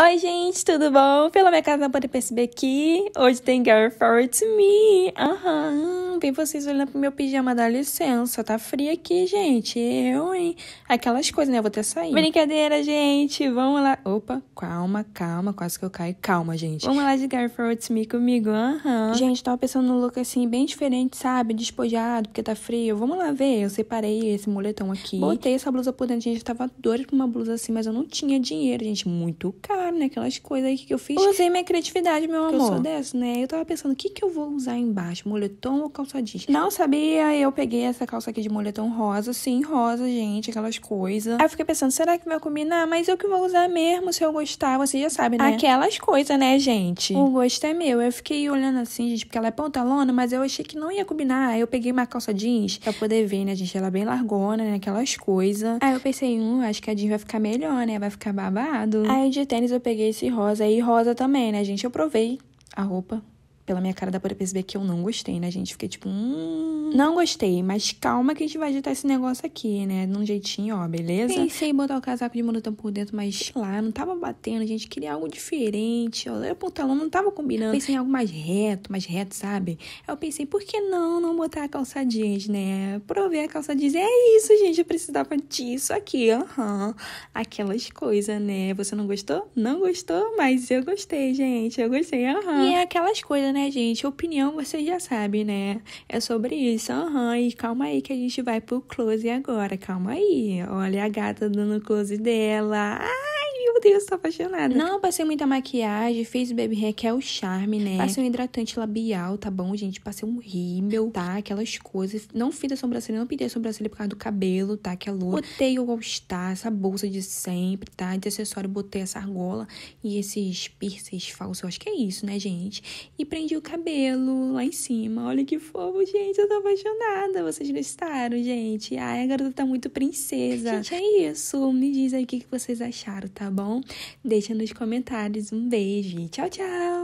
Oi, gente, tudo bom? Pela minha casa não pode perceber que hoje tem Girl Forward to Me. Aham. Uhum. Tem vi vocês olhando pro meu pijama, dá licença, tá frio aqui, gente. Eu, hein? Aquelas coisas, né? Eu vou até sair. Brincadeira, gente. Vamos lá. Opa, calma, calma. Quase que eu caio. Calma, gente. Vamos lá de Garfield me comigo. Aham. Uhum. Gente, tava pensando no look assim, bem diferente, sabe? Despojado, porque tá frio. Vamos lá ver. Eu separei esse moletom aqui. Botei essa blusa por dentro, gente. Eu tava doida pra uma blusa assim, mas eu não tinha dinheiro, gente. Muito caro, né? Aquelas coisas aí que eu fiz. Usei minha criatividade, meu amor. eu sou dessa, né? Eu tava pensando, o que que eu vou usar embaixo? Moletom ou calça? jeans. Não sabia, eu peguei essa calça aqui de moletom rosa, sim, rosa, gente, aquelas coisas. Aí eu fiquei pensando, será que vai combinar? Mas eu que vou usar mesmo, se eu gostar, você já sabe né? Aquelas coisas, né, gente? O gosto é meu. Eu fiquei olhando assim, gente, porque ela é pantalona, mas eu achei que não ia combinar. Aí eu peguei uma calça jeans pra poder ver, né, gente? Ela é bem largona, né, aquelas coisas. Aí eu pensei, hum, acho que a jeans vai ficar melhor, né? Vai ficar babado. Aí de tênis eu peguei esse rosa e rosa também, né, gente? Eu provei a roupa pela minha cara dá pra perceber que eu não gostei, né, gente? Fiquei tipo, hum, não gostei, mas calma que a gente vai ajeitar esse negócio aqui, né? De um jeitinho, ó, beleza? Pensei em botar o casaco de moletom por dentro, mas sei lá, não tava batendo, gente. Queria algo diferente, ó. O pantalão não tava combinando. Pensei em algo mais reto, mais reto, sabe? Eu pensei, por que não não botar a calça jeans, né? Provei a calça jeans. É isso, gente, eu precisava disso aqui, aham. Uhum. Aquelas coisas, né? Você não gostou? Não gostou, mas eu gostei, gente. Eu gostei, aham. Uhum. E é aquelas coisas, né? né, gente? Opinião você já sabe, né? É sobre isso. Aham, uhum, e calma aí que a gente vai pro close agora. Calma aí. Olha a gata dando close dela. Ah! Deus, tô apaixonada. Não, passei muita maquiagem, fiz o baby hair, que é o charme, né? Passei um hidratante labial, tá bom, gente? Passei um rímel, tá? Aquelas coisas. Não fiz a sobrancelha, não pintei a sobrancelha por causa do cabelo, tá? Que é louco. Botei o all-star, essa bolsa de sempre, tá? De acessório, botei essa argola e esses piercings falsos. Eu acho que é isso, né, gente? E prendi o cabelo lá em cima. Olha que fofo, gente. Eu tô apaixonada. Vocês gostaram, gente? Ai, a garota tá muito princesa. Gente, é isso. Me diz aí o que vocês acharam, tá bom? bom? Deixa nos comentários. Um beijo. Tchau, tchau!